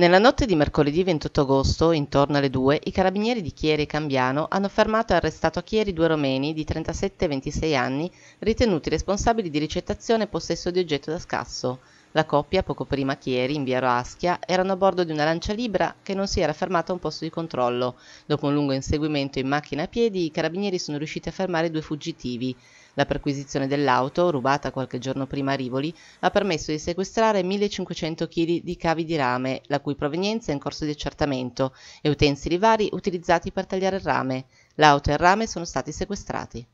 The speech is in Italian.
Nella notte di mercoledì 28 agosto, intorno alle 2, i carabinieri di Chieri e Cambiano hanno fermato e arrestato a Chieri due romeni di 37 e 26 anni ritenuti responsabili di ricettazione e possesso di oggetto da scasso. La coppia, poco prima che ieri, in via Roaschia, erano a bordo di una lancia libera che non si era fermata a un posto di controllo. Dopo un lungo inseguimento in macchina a piedi, i carabinieri sono riusciti a fermare due fuggitivi. La perquisizione dell'auto, rubata qualche giorno prima a Rivoli, ha permesso di sequestrare 1500 kg di cavi di rame, la cui provenienza è in corso di accertamento, e utensili vari utilizzati per tagliare il rame. L'auto e il rame sono stati sequestrati.